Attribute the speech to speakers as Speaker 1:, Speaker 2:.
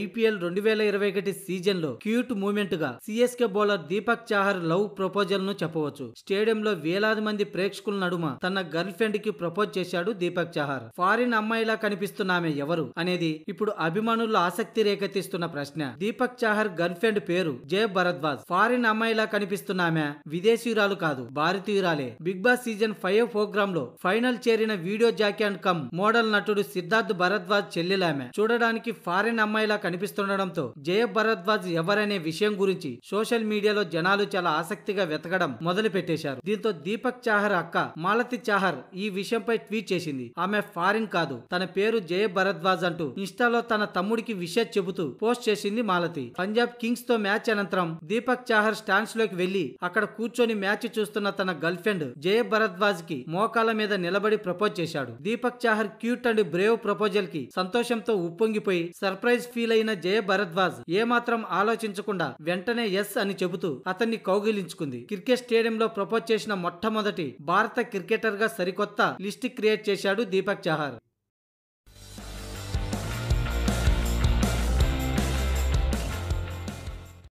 Speaker 1: IPL రెండు వేల ఇరవై ఒకటి సీజన్లో క్యూట్ మూమెంట్ గా CSK bowler Deepak Chahar love proposal ను చెప్పవచ్చు స్టేడియంలో వేలాది మంది ప్రేక్షకుల నడుమ తన గర్ల్ ఫ్రెండ్ కి ప్రపోజ్ చేశాడు దీపక్ చాహర్ ఫారిన్ అమ్మాయిలా కనిపిస్తున్నామే ఎవరు అనేది ఇప్పుడు అభిమానుల్లో ఆసక్తి రేకెత్తిస్తున్న ప్రశ్న దీపక్ చాహర్ గర్ల్ ఫ్రెండ్ పేరు జయ భరద్వాజ్ ఫారిన్ అమ్మాయిలా కనిపిస్తున్నామే విదేశీయురాలు కాదు భారతీయురాలే Bigg Boss season five program లో ఫైనల్ చేరిన video jockey and cum model నటుడు సిద్ధార్థ్ భరద్వాజ్ చెల్లెలామె చూడడానికి ఫారిన్ అమ్మాయిలా అమ్మాయిలా కనిపిస్తుండడంతో జయ భరద్వాజ్ ఎవరనే విషయం గురించి సోషల్ మీడియాలో జనాలు చాలా ఆసక్తిగా వెతకడం మొదలు పెట్టేశారు దీంతో దీపక్ చాహర్ అక్క మాలతి చాహర్ ఈ విషయంపై ట్వీట్ చేసింది ఆమె ఫారిన్ కాదు తన పేరు జయ భరద్వాజ్ అంటూ ఇన్స్టాలో తన తమ్ముడికి విషయం చెబుతూ పోస్ట్ చేసింది మాలతి పంజాబ్ కింగ్స్ తో మ్యాచ్ అనంతరం దీపక్ చాహర్ స్టాండ్స్ లోకి వెళ్లి అక్కడ కూర్చొని మ్యాచ్ చూస్తున్న తన గర్ల్ ఫ్రెండ్ జయ భరద్వాజ్ కి మోకాల మీద నిలబడి ప్రపోజ్ చేశాడు Deepak Chahar cute and brave proposal కి సంతోషంతో ఉప్పొంగిపోయి సర్ప్రైజ్ ఫీల్ ఫీలైన జయ భరద్వాజ్ ఏమాత్రం ఆలోచించకుండా వెంటనే ఎస్ అని చెబుతూ అతన్ని కౌగిలించుకుంది క్రికెట్ స్టేడియంలో ప్రపోజ్ చేసిన మొట్టమొదటి భారత క్రికెటర్ గా సరికొత్త లిస్ట్ క్రియేట్ చేశాడు దీపక్ చహార్